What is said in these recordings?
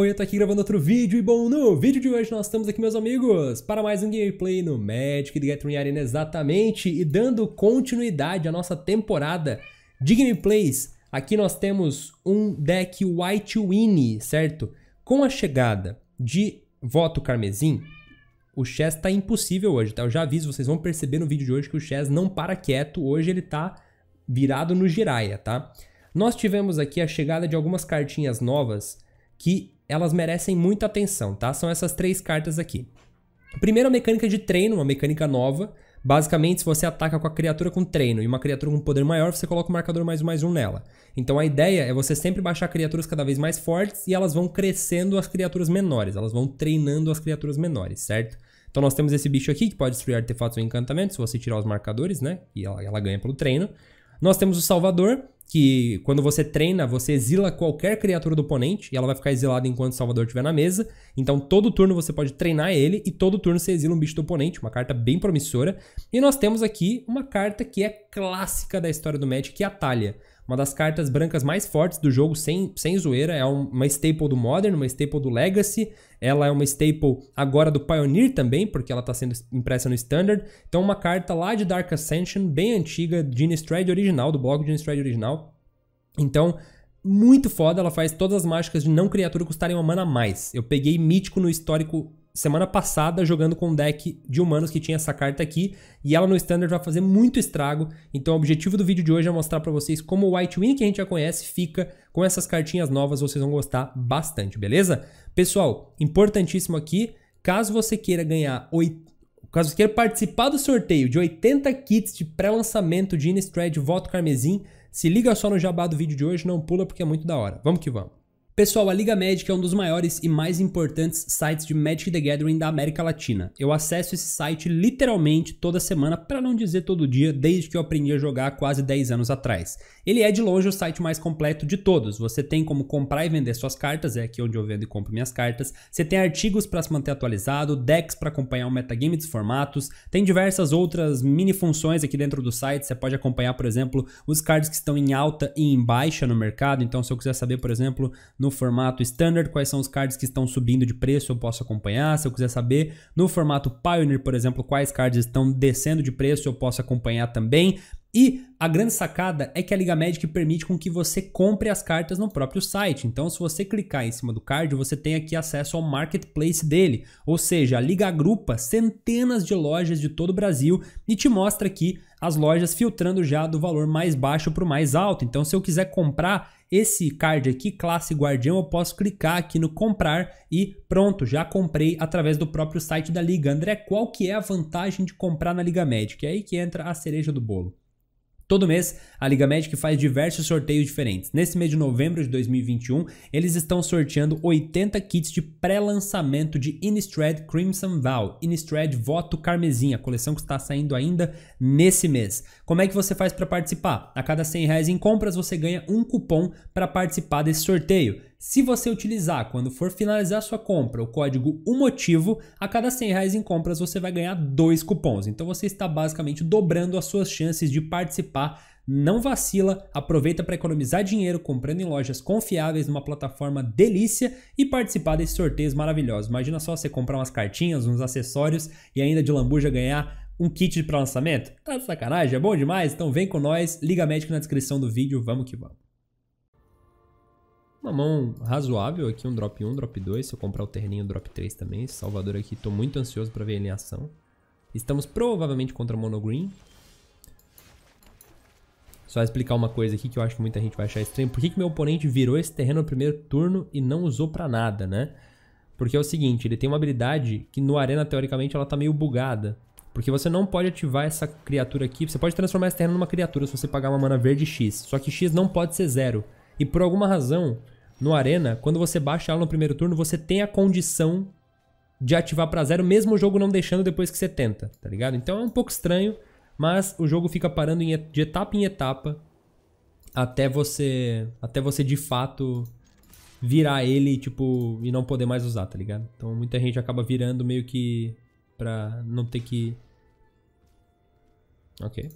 Oi, eu tô aqui gravando outro vídeo e bom, no vídeo de hoje nós estamos aqui, meus amigos, para mais um gameplay no Magic the Gathering Arena exatamente e dando continuidade à nossa temporada de gameplays. Aqui nós temos um deck White Winnie, certo? Com a chegada de voto carmesim, o Chess tá impossível hoje, tá? Eu já aviso, vocês vão perceber no vídeo de hoje que o Chess não para quieto, hoje ele tá virado no Jiraya, tá? Nós tivemos aqui a chegada de algumas cartinhas novas que elas merecem muita atenção, tá? São essas três cartas aqui. Primeiro, a mecânica de treino, uma mecânica nova. Basicamente, se você ataca com a criatura com treino e uma criatura com poder maior, você coloca o marcador mais um mais um nela. Então a ideia é você sempre baixar criaturas cada vez mais fortes e elas vão crescendo as criaturas menores, elas vão treinando as criaturas menores, certo? Então nós temos esse bicho aqui que pode destruir artefatos ou encantamentos, se você tirar os marcadores, né? E ela, ela ganha pelo treino. Nós temos o Salvador, que quando você treina, você exila qualquer criatura do oponente e ela vai ficar exilada enquanto o Salvador estiver na mesa. Então, todo turno você pode treinar ele e todo turno você exila um bicho do oponente, uma carta bem promissora. E nós temos aqui uma carta que é clássica da história do Magic, que é a Talha. Uma das cartas brancas mais fortes do jogo, sem, sem zoeira. É uma staple do Modern, uma staple do Legacy. Ela é uma staple agora do Pioneer também, porque ela está sendo impressa no Standard. Então, uma carta lá de Dark Ascension, bem antiga, de Innistrad original, do bloco de Innistrad original. Então, muito foda, ela faz todas as mágicas de não criatura custarem uma mana a mais. Eu peguei mítico no histórico semana passada jogando com um deck de humanos que tinha essa carta aqui, e ela no standard vai fazer muito estrago. Então o objetivo do vídeo de hoje é mostrar para vocês como o White Win que a gente já conhece fica com essas cartinhas novas, vocês vão gostar bastante, beleza? Pessoal, importantíssimo aqui, caso você queira ganhar Caso você queira participar do sorteio de 80 kits de pré-lançamento de Innistrad Voto Carmesim, se liga só no jabá do vídeo de hoje, não pula porque é muito da hora. Vamos que vamos. Pessoal, a Liga Magic é um dos maiores e mais importantes sites de Magic the Gathering da América Latina. Eu acesso esse site literalmente toda semana, para não dizer todo dia, desde que eu aprendi a jogar quase 10 anos atrás. Ele é de longe o site mais completo de todos. Você tem como comprar e vender suas cartas, é aqui onde eu vendo e compro minhas cartas. Você tem artigos para se manter atualizado, decks para acompanhar o metagame dos formatos, tem diversas outras mini funções aqui dentro do site. Você pode acompanhar, por exemplo, os cards que estão em alta e em baixa no mercado. Então, se eu quiser saber, por exemplo, no formato standard, quais são os cards que estão subindo de preço, eu posso acompanhar. Se eu quiser saber no formato Pioneer, por exemplo, quais cards estão descendo de preço, eu posso acompanhar também. E a grande sacada é que a Liga Magic permite com que você compre as cartas no próprio site. Então, se você clicar em cima do card, você tem aqui acesso ao marketplace dele. Ou seja, a Liga agrupa centenas de lojas de todo o Brasil e te mostra aqui as lojas filtrando já do valor mais baixo para o mais alto. Então, se eu quiser comprar esse card aqui, classe guardião, eu posso clicar aqui no comprar e pronto, já comprei através do próprio site da liga. André, qual que é a vantagem de comprar na Liga Magic? É aí que entra a cereja do bolo. Todo mês, a Liga Magic faz diversos sorteios diferentes. Nesse mês de novembro de 2021, eles estão sorteando 80 kits de pré-lançamento de Innistrad Crimson Vow, Innistrad Voto Carmesim, a coleção que está saindo ainda nesse mês. Como é que você faz para participar? A cada 100 reais em compras, você ganha um cupom para participar desse sorteio. Se você utilizar quando for finalizar sua compra o código Umotivo, a cada 100 reais em compras você vai ganhar dois cupons. Então você está basicamente dobrando as suas chances de participar não vacila, aproveita para economizar dinheiro comprando em lojas confiáveis, numa plataforma delícia e participar desses sorteios maravilhosos. Imagina só você comprar umas cartinhas, uns acessórios e ainda de lambuja ganhar um kit para lançamento? Tá de sacanagem, é bom demais? Então vem com nós, liga médico na descrição do vídeo, vamos que vamos uma mão razoável aqui, um drop 1, drop 2. Se eu comprar o terninho, drop 3 também. Esse Salvador aqui, tô muito ansioso para ver ele em ação. Estamos provavelmente contra monogreen. Só explicar uma coisa aqui que eu acho que muita gente vai achar estranho. Por que, que meu oponente virou esse terreno no primeiro turno e não usou para nada, né? Porque é o seguinte, ele tem uma habilidade que no Arena, teoricamente, ela tá meio bugada. Porque você não pode ativar essa criatura aqui. Você pode transformar esse terreno numa criatura se você pagar uma mana verde X. Só que X não pode ser zero. E por alguma razão, no Arena, quando você baixa ela no primeiro turno, você tem a condição de ativar para zero, mesmo o jogo não deixando depois que você tenta, tá ligado? Então é um pouco estranho, mas o jogo fica parando de etapa em etapa até você, até você de fato virar ele, tipo, e não poder mais usar, tá ligado? Então muita gente acaba virando meio que pra não ter que... Ok.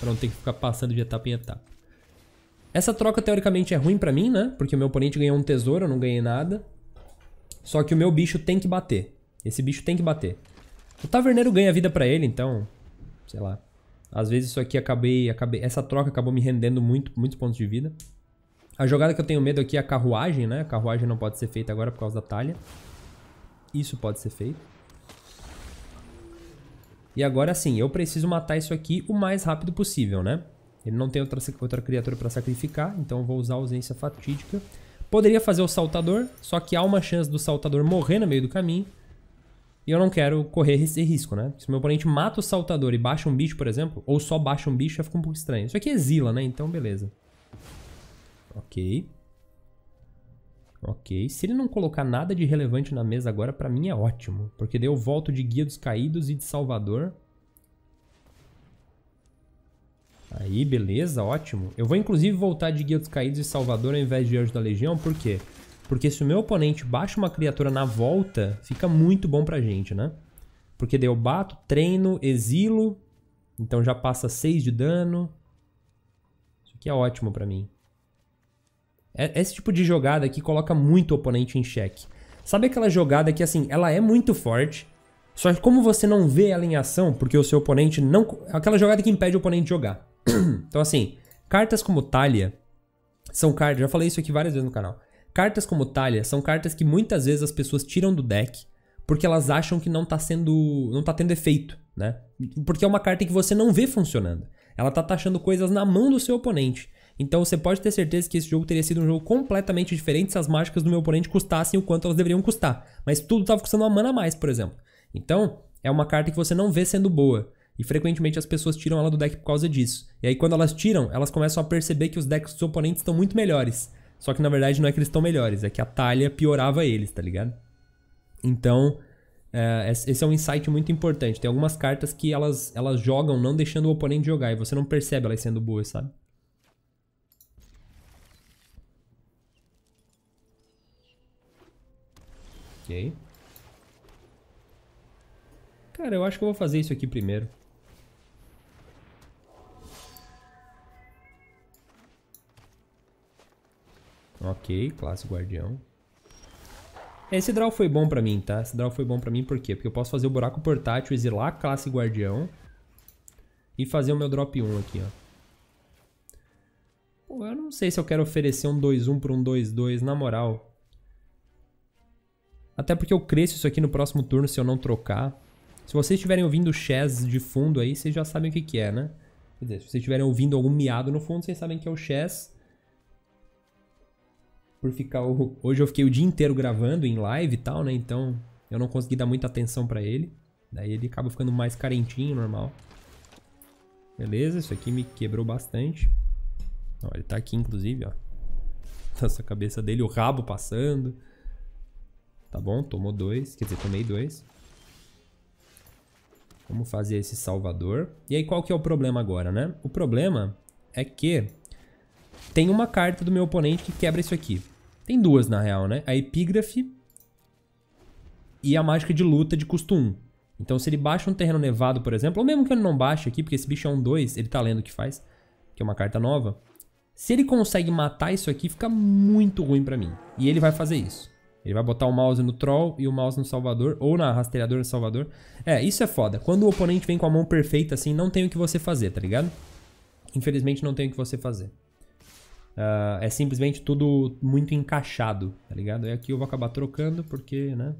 Pra não ter que ficar passando de etapa em etapa. Essa troca teoricamente é ruim para mim, né? Porque o meu oponente ganhou um tesouro, eu não ganhei nada. Só que o meu bicho tem que bater. Esse bicho tem que bater. O taverneiro ganha vida para ele, então, sei lá. Às vezes isso aqui acabei, acabei, essa troca acabou me rendendo muito, muitos pontos de vida. A jogada que eu tenho medo aqui é a carruagem, né? A carruagem não pode ser feita agora por causa da talha. Isso pode ser feito. E agora sim, eu preciso matar isso aqui o mais rápido possível, né? Ele não tem outra, outra criatura para sacrificar, então eu vou usar a ausência fatídica. Poderia fazer o saltador, só que há uma chance do saltador morrer no meio do caminho. E eu não quero correr esse risco, né? Se meu oponente mata o saltador e baixa um bicho, por exemplo, ou só baixa um bicho, já fica um pouco estranho. Isso aqui exila, é né? Então, beleza. Ok. Ok. Se ele não colocar nada de relevante na mesa agora, pra mim é ótimo. Porque daí eu volto de Guia dos Caídos e de Salvador Aí, beleza, ótimo. Eu vou inclusive voltar de Guia dos Caídos e Salvador ao invés de Anjo da Legião, por quê? Porque se o meu oponente baixa uma criatura na volta, fica muito bom pra gente, né? Porque daí eu bato, treino, exilo, então já passa 6 de dano. Isso aqui é ótimo pra mim. É, esse tipo de jogada aqui coloca muito o oponente em xeque. Sabe aquela jogada que, assim, ela é muito forte, só que como você não vê ela em ação, porque o seu oponente não... Aquela jogada que impede o oponente de jogar. Então, assim, cartas como Talia são cartas. Já falei isso aqui várias vezes no canal. Cartas como Talia são cartas que muitas vezes as pessoas tiram do deck porque elas acham que não tá sendo. não tá tendo efeito, né? Porque é uma carta que você não vê funcionando. Ela tá taxando coisas na mão do seu oponente. Então você pode ter certeza que esse jogo teria sido um jogo completamente diferente se as mágicas do meu oponente custassem o quanto elas deveriam custar. Mas tudo estava custando uma mana a mais, por exemplo. Então, é uma carta que você não vê sendo boa. E frequentemente as pessoas tiram ela do deck por causa disso. E aí quando elas tiram, elas começam a perceber que os decks dos oponentes estão muito melhores. Só que na verdade não é que eles estão melhores, é que a talha piorava eles, tá ligado? Então, é, esse é um insight muito importante. Tem algumas cartas que elas, elas jogam não deixando o oponente jogar e você não percebe elas sendo boas, sabe? Ok. Cara, eu acho que eu vou fazer isso aqui primeiro. Ok, classe guardião. Esse draw foi bom pra mim, tá? Esse draw foi bom pra mim por quê? Porque eu posso fazer o buraco portátil, exilar a classe guardião e fazer o meu drop 1 aqui, ó. Pô, eu não sei se eu quero oferecer um 2-1 por um 2-2, na moral. Até porque eu cresço isso aqui no próximo turno se eu não trocar. Se vocês estiverem ouvindo chess de fundo aí, vocês já sabem o que que é, né? Quer dizer, se vocês estiverem ouvindo algum miado no fundo, vocês sabem que é o chess por ficar. O... Hoje eu fiquei o dia inteiro gravando em live e tal, né? Então eu não consegui dar muita atenção pra ele. Daí ele acaba ficando mais carentinho, normal. Beleza, isso aqui me quebrou bastante. Ó, ele tá aqui, inclusive, ó. Nossa, a cabeça dele, o rabo passando. Tá bom, tomou dois. Quer dizer, tomei dois. Vamos fazer esse salvador. E aí, qual que é o problema agora, né? O problema é que tem uma carta do meu oponente que quebra isso aqui. Tem duas, na real, né? A Epígrafe e a Mágica de Luta de custo 1. Então, se ele baixa um terreno nevado, por exemplo, ou mesmo que ele não baixe aqui, porque esse bicho é um 2, ele tá lendo o que faz, que é uma carta nova. Se ele consegue matar isso aqui, fica muito ruim pra mim. E ele vai fazer isso. Ele vai botar o mouse no Troll e o mouse no Salvador, ou na no Salvador. É, isso é foda. Quando o oponente vem com a mão perfeita assim, não tem o que você fazer, tá ligado? Infelizmente não tem o que você fazer. Uh, é simplesmente tudo muito encaixado, tá ligado? E é aqui eu vou acabar trocando porque, né?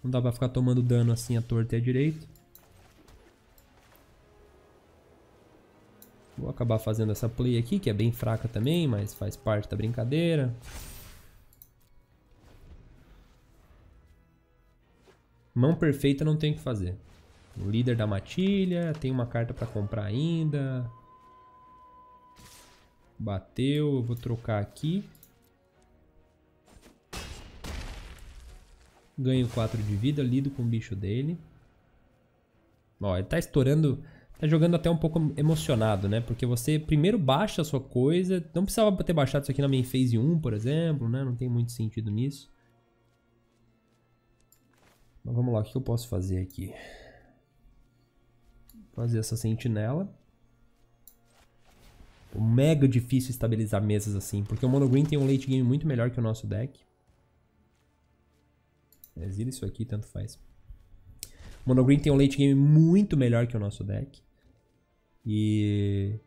Não dá pra ficar tomando dano assim à torta e à direita. Vou acabar fazendo essa play aqui, que é bem fraca também, mas faz parte da brincadeira. Mão perfeita não tem o que fazer. O líder da matilha, tem uma carta pra comprar ainda. Bateu, eu vou trocar aqui. Ganho 4 de vida, lido com o bicho dele. Ó, ele tá estourando, tá jogando até um pouco emocionado, né? Porque você primeiro baixa a sua coisa, não precisava ter baixado isso aqui na main phase 1, por exemplo, né? Não tem muito sentido nisso. Mas vamos lá, o que eu posso fazer aqui? Fazer essa sentinela mega difícil estabilizar mesas assim, porque o Mono Green tem um late game muito melhor que o nosso deck. Exila isso aqui, tanto faz. O Mono Green tem um late game muito melhor que o nosso deck. E...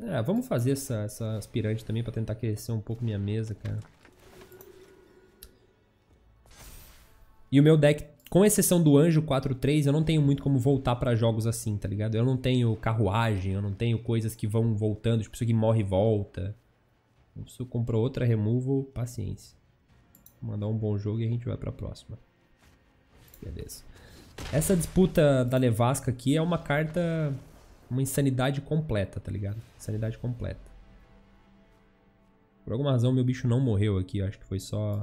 Ah, vamos fazer essa, essa aspirante também pra tentar crescer um pouco minha mesa, cara. E o meu deck com exceção do Anjo 4.3, eu não tenho muito como voltar para jogos assim, tá ligado? Eu não tenho carruagem, eu não tenho coisas que vão voltando, tipo isso aqui morre e volta. Se comprou outra removal, paciência. Vou mandar um bom jogo e a gente vai pra próxima. Beleza. Essa disputa da Levasca aqui é uma carta... Uma insanidade completa, tá ligado? Insanidade completa. Por alguma razão meu bicho não morreu aqui, acho que foi só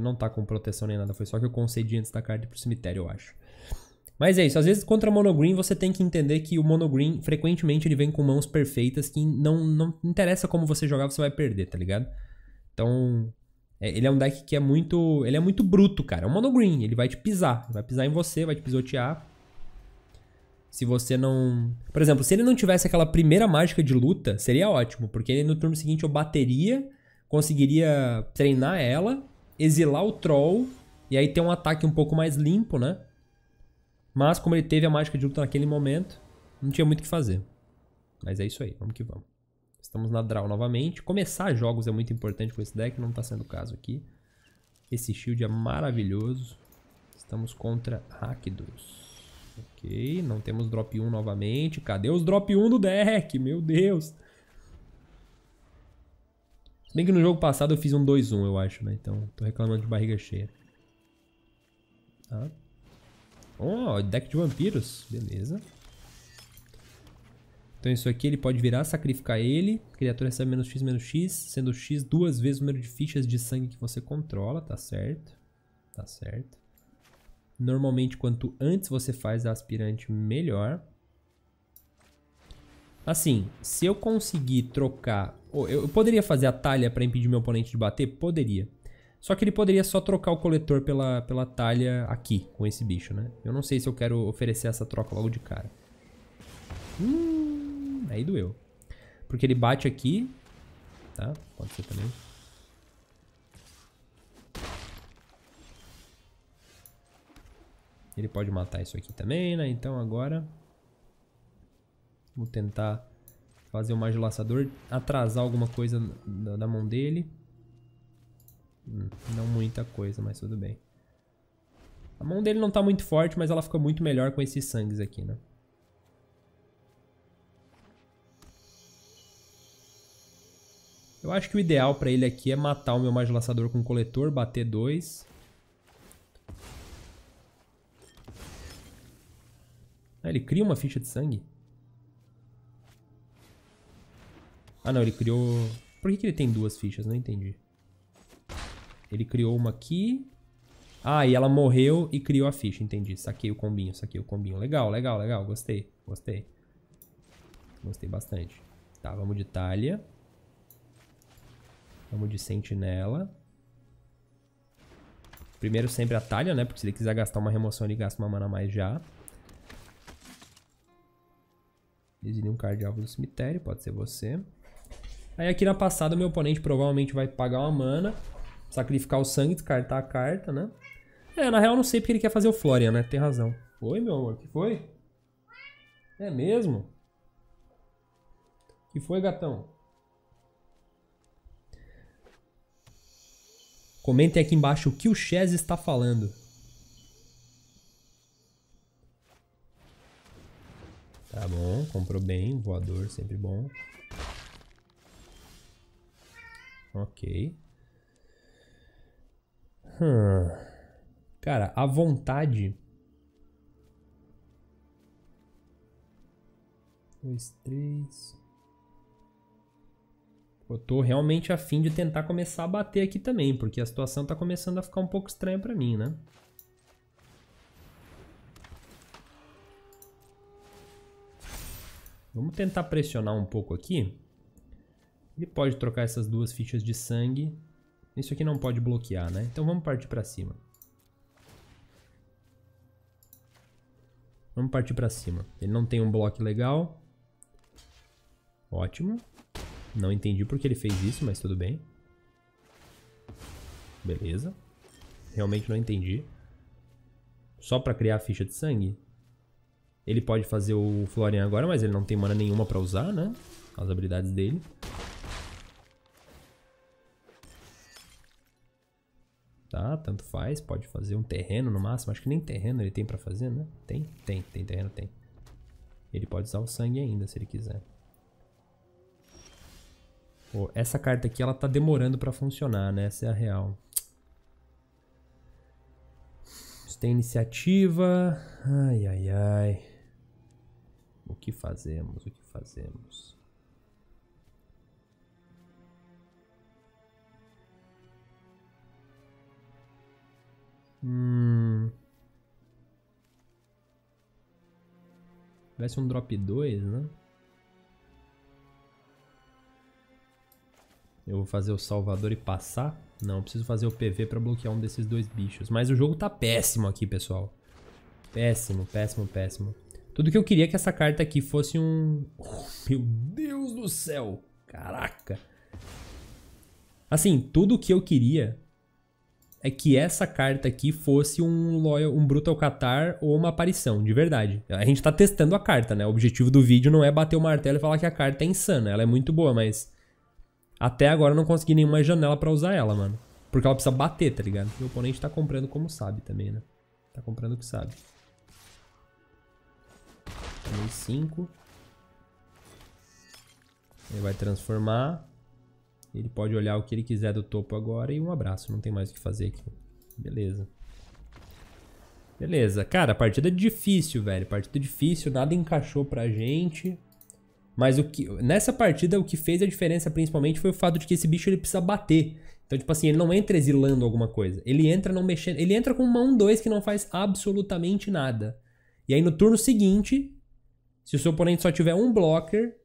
não tá com proteção nem nada, foi só que eu concedi antes da carta pro cemitério, eu acho. Mas é isso, às vezes contra monogreen você tem que entender que o monogreen frequentemente ele vem com mãos perfeitas que não, não interessa como você jogar, você vai perder, tá ligado? Então, é, ele é um deck que é muito, ele é muito bruto, cara. É um monogreen, ele vai te pisar, vai pisar em você, vai te pisotear. Se você não, por exemplo, se ele não tivesse aquela primeira mágica de luta, seria ótimo, porque ele no turno seguinte eu bateria, conseguiria treinar ela exilar o Troll e aí ter um ataque um pouco mais limpo, né? Mas como ele teve a mágica de luta naquele momento, não tinha muito o que fazer. Mas é isso aí, vamos que vamos. Estamos na draw novamente. Começar jogos é muito importante com esse deck, não está sendo o caso aqui. Esse shield é maravilhoso. Estamos contra Rakdos. Ok, não temos drop 1 novamente. Cadê os drop 1 do deck? Meu Deus. Se bem que no jogo passado eu fiz um 2-1, eu acho, né? Então, tô reclamando de barriga cheia. Tá. oh, deck de vampiros. Beleza. Então isso aqui ele pode virar, sacrificar ele. criatura recebe menos X, menos X, sendo X duas vezes o número de fichas de sangue que você controla, tá certo? Tá certo. Normalmente, quanto antes você faz a aspirante, melhor. Assim, se eu conseguir trocar... Eu poderia fazer a talha para impedir meu oponente de bater? Poderia. Só que ele poderia só trocar o coletor pela, pela talha aqui, com esse bicho, né? Eu não sei se eu quero oferecer essa troca logo de cara. Hum, aí doeu. Porque ele bate aqui, tá? Pode ser também. Ele pode matar isso aqui também, né? Então agora... Vou tentar fazer o mais laçador, atrasar alguma coisa da, mão dele. Hum, não muita coisa, mas tudo bem. A mão dele não tá muito forte, mas ela fica muito melhor com esses sangues aqui, né? Eu acho que o ideal pra ele aqui é matar o meu mais laçador com coletor, bater dois. Ah, ele cria uma ficha de sangue? Ah, não, ele criou... Por que, que ele tem duas fichas? Não entendi. Ele criou uma aqui. Ah, e ela morreu e criou a ficha, entendi. Saquei o combinho, saquei o combinho. Legal, legal, legal. Gostei, gostei. Gostei bastante. Tá, vamos de talha. Vamos de sentinela. Primeiro sempre a talha, né? Porque se ele quiser gastar uma remoção, ele gasta uma mana a mais já. Exile um card de alvo do cemitério, pode ser você. Aí aqui na passada meu oponente provavelmente vai pagar uma mana, sacrificar o sangue, descartar a carta, né? É, na real não sei porque ele quer fazer o Florian, né? Tem razão. Foi, meu amor? Que foi? É mesmo? Que foi, gatão? Comentem aqui embaixo o que o Chaz está falando. Tá bom, comprou bem, voador, sempre bom. Ok. Hum. Cara, a vontade. Dois, três. Eu tô realmente afim de tentar começar a bater aqui também, porque a situação tá começando a ficar um pouco estranha pra mim, né? Vamos tentar pressionar um pouco aqui. Ele pode trocar essas duas fichas de sangue. Isso aqui não pode bloquear, né? Então vamos partir para cima. Vamos partir para cima. Ele não tem um bloco legal. Ótimo. Não entendi porque ele fez isso, mas tudo bem. Beleza. Realmente não entendi. Só para criar a ficha de sangue? Ele pode fazer o Florian agora, mas ele não tem mana nenhuma para usar, né? As habilidades dele. tá? Tanto faz, pode fazer um terreno no máximo. Acho que nem terreno ele tem pra fazer, né? Tem? Tem, tem terreno, tem. Ele pode usar o sangue ainda, se ele quiser. essa carta aqui, ela tá demorando pra funcionar, né? Essa é a real. Isso tem iniciativa. Ai, ai, ai. O que fazemos? O que fazemos? Hum... Tivesse um drop 2, né? Eu vou fazer o Salvador e passar. Não, preciso fazer o PV pra bloquear um desses dois bichos. Mas o jogo tá péssimo aqui, pessoal. Péssimo, péssimo, péssimo. Tudo que eu queria é que essa carta aqui fosse um... Oh, meu Deus do céu! Caraca! Assim, tudo que eu queria é que essa carta aqui fosse um loyal, um Brutal Catar ou uma aparição, de verdade. A gente tá testando a carta, né? O objetivo do vídeo não é bater o martelo e falar que a carta é insana. Ela é muito boa, mas até agora eu não consegui nenhuma janela pra usar ela, mano. Porque ela precisa bater, tá ligado? E o oponente tá comprando como sabe também, né? Tá comprando o que sabe. Tomei 5. Ele vai transformar. Ele pode olhar o que ele quiser do topo agora e um abraço. Não tem mais o que fazer aqui. Beleza. Beleza. Cara, partida difícil, velho. Partida difícil, nada encaixou pra gente. Mas o que nessa partida o que fez a diferença principalmente foi o fato de que esse bicho ele precisa bater. Então, tipo assim, ele não entra exilando alguma coisa. Ele entra não mexendo. Ele entra com mão 2 que não faz absolutamente nada. E aí no turno seguinte, se o seu oponente só tiver um blocker,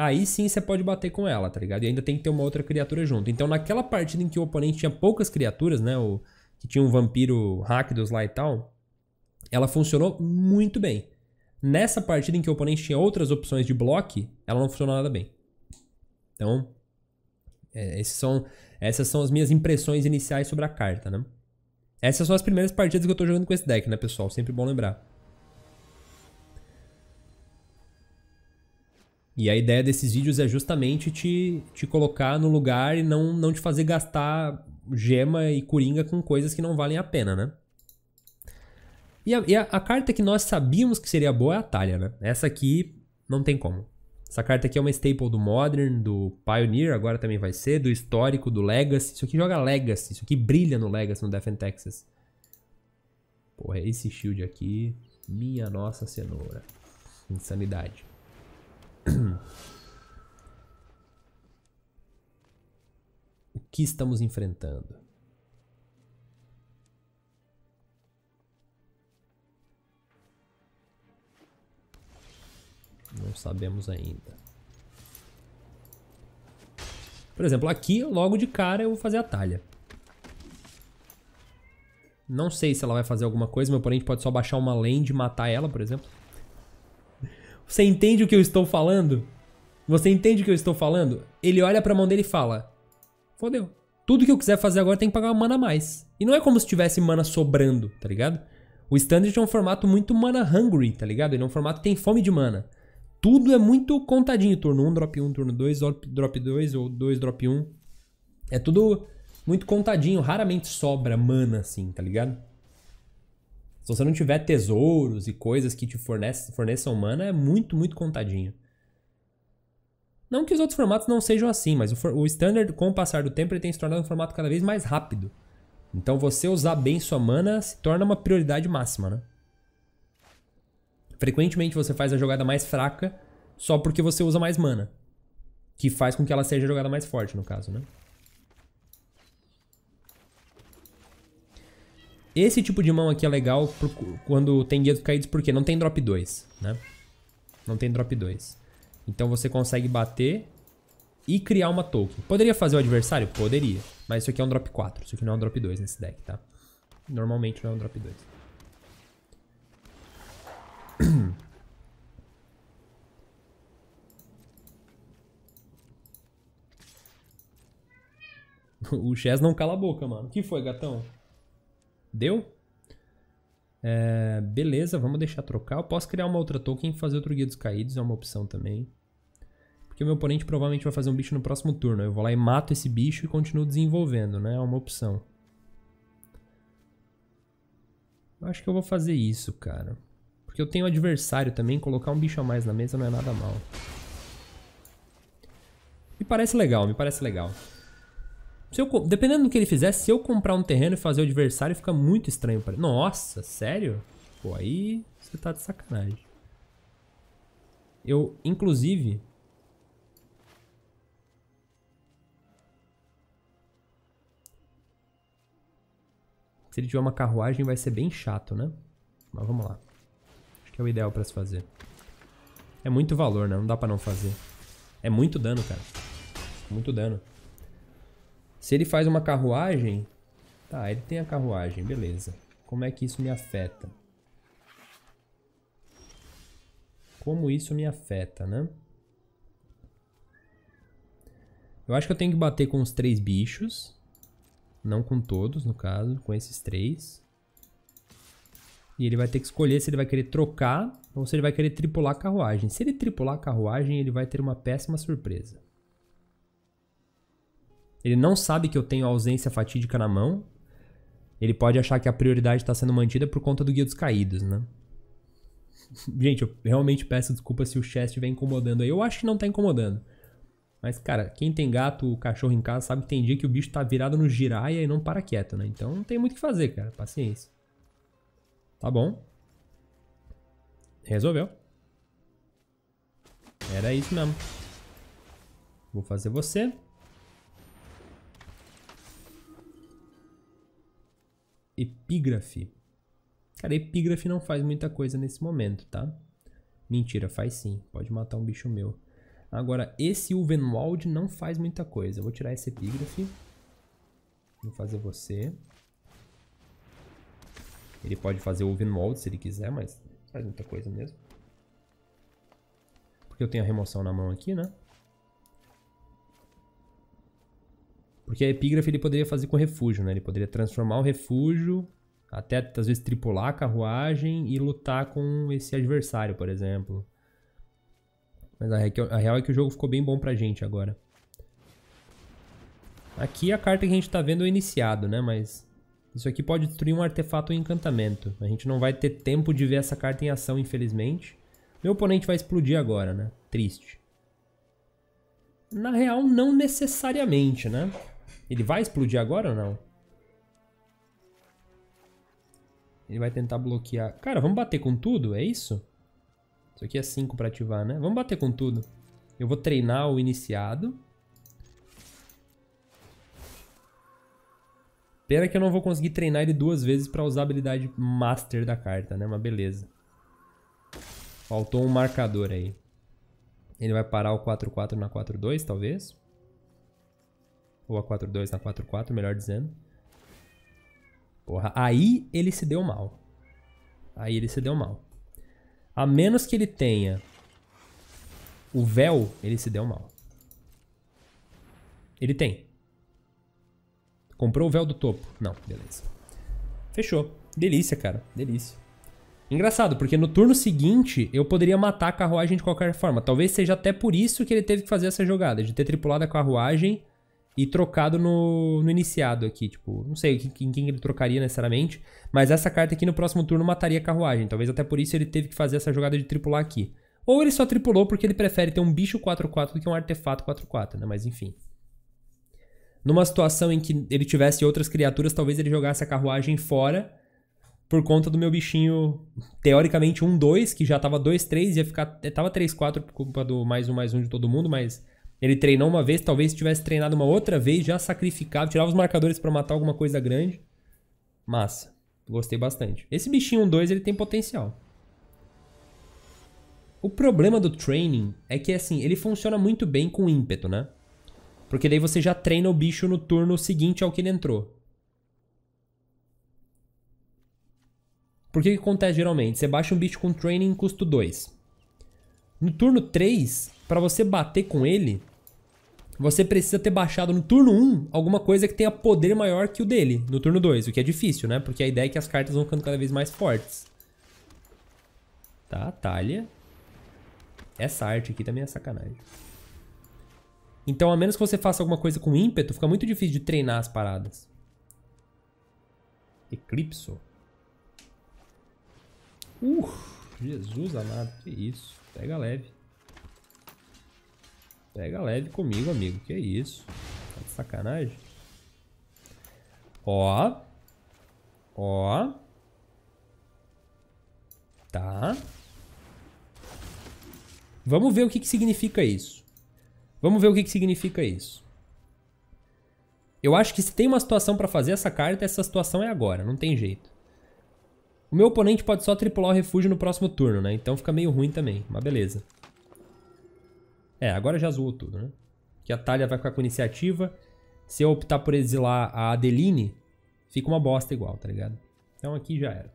aí sim você pode bater com ela, tá ligado? E ainda tem que ter uma outra criatura junto. Então naquela partida em que o oponente tinha poucas criaturas, né? O, que tinha um vampiro Rakdos lá e tal, ela funcionou muito bem. Nessa partida em que o oponente tinha outras opções de bloco, ela não funcionou nada bem. Então, é, são, essas são as minhas impressões iniciais sobre a carta, né? Essas são as primeiras partidas que eu tô jogando com esse deck, né, pessoal? Sempre bom lembrar. E a ideia desses vídeos é justamente te, te colocar no lugar e não, não te fazer gastar gema e coringa com coisas que não valem a pena, né? E a, e a, a carta que nós sabíamos que seria boa é a Talha, né? Essa aqui não tem como. Essa carta aqui é uma staple do Modern, do Pioneer, agora também vai ser, do Histórico, do Legacy. Isso aqui joga Legacy, isso aqui brilha no Legacy, no Death and Texas. Porra, esse shield aqui, minha nossa cenoura. Insanidade. o que estamos enfrentando? Não sabemos ainda. Por exemplo, aqui, logo de cara, eu vou fazer a talha. Não sei se ela vai fazer alguma coisa. Meu oponente pode só baixar uma lane e matar ela, por exemplo. Você entende o que eu estou falando? Você entende o que eu estou falando? Ele olha pra mão dele e fala: Fodeu. Tudo que eu quiser fazer agora tem que pagar uma mana a mais. E não é como se tivesse mana sobrando, tá ligado? O Standard é um formato muito mana hungry, tá ligado? Ele é um formato que tem fome de mana. Tudo é muito contadinho. Turno 1, drop 1, turno 2, drop 2 ou 2, drop 1. É tudo muito contadinho. Raramente sobra mana assim, tá ligado? Se você não tiver tesouros e coisas que te forneçam, forneçam mana, é muito, muito contadinho. Não que os outros formatos não sejam assim, mas o, o Standard, com o passar do tempo, ele tem se tornado um formato cada vez mais rápido. Então você usar bem sua mana se torna uma prioridade máxima, né? Frequentemente você faz a jogada mais fraca só porque você usa mais mana. Que faz com que ela seja a jogada mais forte, no caso, né? Esse tipo de mão aqui é legal quando tem guetos caídos, porque não tem drop 2, né? Não tem drop 2. Então você consegue bater e criar uma token. Poderia fazer o adversário? Poderia. Mas isso aqui é um drop 4. Isso aqui não é um drop 2 nesse deck, tá? Normalmente não é um drop 2. o Chess não cala a boca, mano. O que foi, gatão? Deu? É, beleza, vamos deixar trocar. Eu posso criar uma outra token e fazer outro Guia dos Caídos, é uma opção também. Porque o meu oponente provavelmente vai fazer um bicho no próximo turno. Eu vou lá e mato esse bicho e continuo desenvolvendo, né? É uma opção. Eu acho que eu vou fazer isso, cara. Porque eu tenho adversário também, colocar um bicho a mais na mesa não é nada mal. Me parece legal, me parece legal. Se eu, dependendo do que ele fizer, se eu comprar um terreno e fazer o adversário, fica muito estranho para ele. Nossa, sério? Pô, aí você tá de sacanagem. Eu, inclusive... Se ele tiver uma carruagem, vai ser bem chato, né? Mas vamos lá. Acho que é o ideal pra se fazer. É muito valor, né? Não dá pra não fazer. É muito dano, cara. Muito dano. Se ele faz uma carruagem... Tá, ele tem a carruagem, beleza. Como é que isso me afeta? Como isso me afeta, né? Eu acho que eu tenho que bater com os três bichos. Não com todos, no caso. Com esses três. E ele vai ter que escolher se ele vai querer trocar ou se ele vai querer tripular a carruagem. Se ele tripular a carruagem, ele vai ter uma péssima surpresa. Ele não sabe que eu tenho ausência fatídica na mão. Ele pode achar que a prioridade está sendo mantida por conta do Guia dos Caídos, né? Gente, eu realmente peço desculpa se o chest estiver incomodando aí. Eu acho que não tá incomodando. Mas, cara, quem tem gato ou cachorro em casa sabe que tem dia que o bicho tá virado no giraia e não para quieto, né? Então não tem muito o que fazer, cara. Paciência. Tá bom. Resolveu. Era isso mesmo. Vou fazer você. epígrafe. Cara, epígrafe não faz muita coisa nesse momento, tá? Mentira, faz sim. Pode matar um bicho meu. Agora, esse Uvenwald não faz muita coisa. Eu vou tirar esse epígrafe. Vou fazer você. Ele pode fazer o Uvenwald se ele quiser, mas faz muita coisa mesmo. Porque eu tenho a remoção na mão aqui, né? Porque a epígrafe ele poderia fazer com refúgio, né? Ele poderia transformar o refúgio, até às vezes tripular a carruagem e lutar com esse adversário, por exemplo. Mas a, é a real é que o jogo ficou bem bom pra gente agora. Aqui a carta que a gente tá vendo é o iniciado, né? Mas isso aqui pode destruir um artefato ou um encantamento. A gente não vai ter tempo de ver essa carta em ação, infelizmente. Meu oponente vai explodir agora, né? Triste. Na real, não necessariamente, né? Ele vai explodir agora ou não? Ele vai tentar bloquear. Cara, vamos bater com tudo? É isso? Isso aqui é 5 pra ativar, né? Vamos bater com tudo. Eu vou treinar o iniciado. Pena que eu não vou conseguir treinar ele duas vezes pra usar a habilidade master da carta, né? Mas beleza. Faltou um marcador aí. Ele vai parar o 4-4 na 4-2, talvez. Ou a 4-2 na 4-4, melhor dizendo. Porra, aí ele se deu mal. Aí ele se deu mal. A menos que ele tenha o véu, ele se deu mal. Ele tem. Comprou o véu do topo? Não, beleza. Fechou. Delícia, cara. Delícia. Engraçado, porque no turno seguinte eu poderia matar a carruagem de qualquer forma. Talvez seja até por isso que ele teve que fazer essa jogada, de ter tripulado a carruagem e trocado no, no iniciado aqui. Tipo, não sei em quem, quem ele trocaria necessariamente, mas essa carta aqui no próximo turno mataria a carruagem. Talvez até por isso ele teve que fazer essa jogada de tripular aqui. Ou ele só tripulou porque ele prefere ter um bicho 4-4 do que um artefato 4-4, né? Mas enfim. Numa situação em que ele tivesse outras criaturas, talvez ele jogasse a carruagem fora por conta do meu bichinho, teoricamente 1-2, que já tava 2-3, ia ficar. Tava 3-4 por culpa do mais um mais um de todo mundo, mas ele treinou uma vez, talvez se tivesse treinado uma outra vez, já sacrificava, tirava os marcadores para matar alguma coisa grande. Massa. Gostei bastante. Esse bichinho um 2 ele tem potencial. O problema do training é que, assim, ele funciona muito bem com ímpeto, né? Porque daí você já treina o bicho no turno seguinte ao que ele entrou. Porque que acontece geralmente? Você baixa um bicho com training custo 2. No turno 3, para você bater com ele, você precisa ter baixado no turno 1 alguma coisa que tenha poder maior que o dele, no turno 2, o que é difícil, né? Porque a ideia é que as cartas vão ficando cada vez mais fortes. Tá, talha. Essa arte aqui também é sacanagem. Então, a menos que você faça alguma coisa com ímpeto, fica muito difícil de treinar as paradas. Eclipso. Uh, Jesus amado, que isso. Pega leve. Pega leve comigo, amigo. Que isso? Tá de sacanagem. Ó. Ó. Tá. Vamos ver o que, que significa isso. Vamos ver o que, que significa isso. Eu acho que se tem uma situação para fazer essa carta, essa situação é agora. Não tem jeito. O meu oponente pode só tripular o refúgio no próximo turno, né? Então fica meio ruim também, mas beleza. É, agora já zoou tudo, né? Que a Talia vai ficar com iniciativa. Se eu optar por exilar a Adeline, fica uma bosta igual, tá ligado? Então aqui já era.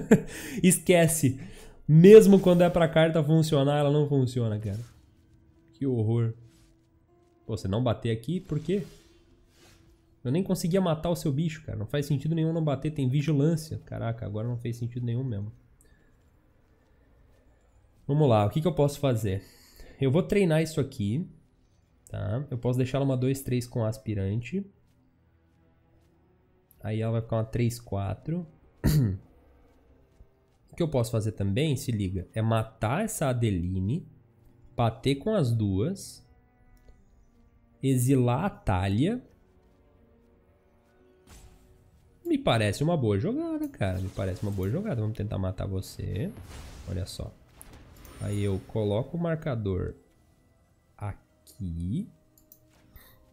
Esquece. Mesmo quando é pra carta funcionar, ela não funciona, cara. Que horror. Pô, você não bater aqui, por quê? Eu nem conseguia matar o seu bicho, cara. Não faz sentido nenhum não bater, tem vigilância. Caraca, agora não fez sentido nenhum mesmo. Vamos lá, o que, que eu posso fazer? eu vou treinar isso aqui, tá? Eu posso deixar ela uma 2, 3 com aspirante. Aí ela vai ficar uma 3, 4. o que eu posso fazer também, se liga, é matar essa Adeline, bater com as duas, exilar a Thalia. Me parece uma boa jogada, cara. Me parece uma boa jogada. Vamos tentar matar você. Olha só. Aí eu coloco o marcador aqui.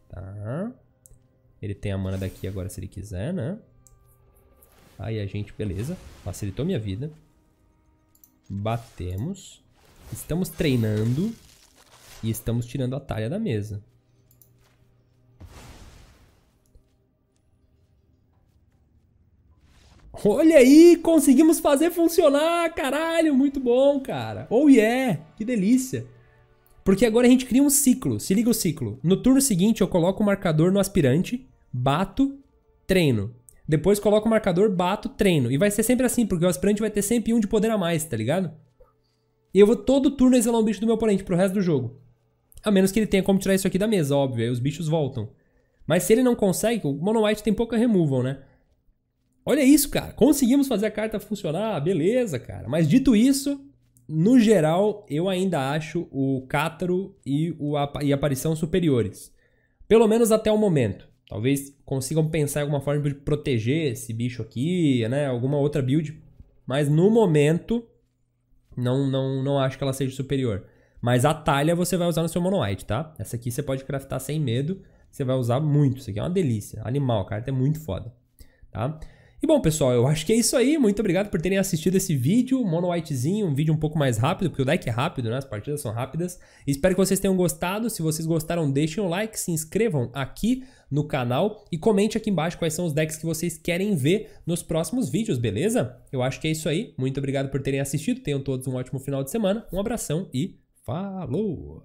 Tá. Ele tem a mana daqui agora se ele quiser, né? Aí a gente, beleza. Facilitou minha vida. Batemos. Estamos treinando. E estamos tirando a talha da mesa. Olha aí, conseguimos fazer funcionar, caralho, muito bom, cara. Oh yeah, que delícia. Porque agora a gente cria um ciclo, se liga o ciclo. No turno seguinte eu coloco o marcador no aspirante, bato, treino. Depois coloco o marcador, bato, treino. E vai ser sempre assim, porque o aspirante vai ter sempre um de poder a mais, tá ligado? E eu vou todo turno exilar um bicho do meu oponente pro resto do jogo. A menos que ele tenha como tirar isso aqui da mesa, óbvio. Aí os bichos voltam. Mas se ele não consegue, o Mono White tem pouca removal, né? Olha isso, cara. Conseguimos fazer a carta funcionar, beleza, cara. Mas dito isso, no geral, eu ainda acho o Cátaro e, o, a, e a Aparição superiores. Pelo menos até o momento. Talvez consigam pensar em alguma forma de proteger esse bicho aqui, né? Alguma outra build. Mas no momento, não, não, não acho que ela seja superior. Mas a talha você vai usar no seu mono white, tá? Essa aqui você pode craftar sem medo. Você vai usar muito. Isso aqui é uma delícia. Animal, a carta é muito foda. Tá? E bom, pessoal, eu acho que é isso aí. Muito obrigado por terem assistido esse vídeo, mono whitezinho, um vídeo um pouco mais rápido, porque o deck é rápido, né? As partidas são rápidas. Espero que vocês tenham gostado. Se vocês gostaram, deixem o like, se inscrevam aqui no canal e comente aqui embaixo quais são os decks que vocês querem ver nos próximos vídeos, beleza? Eu acho que é isso aí. Muito obrigado por terem assistido. Tenham todos um ótimo final de semana. Um abração e falou!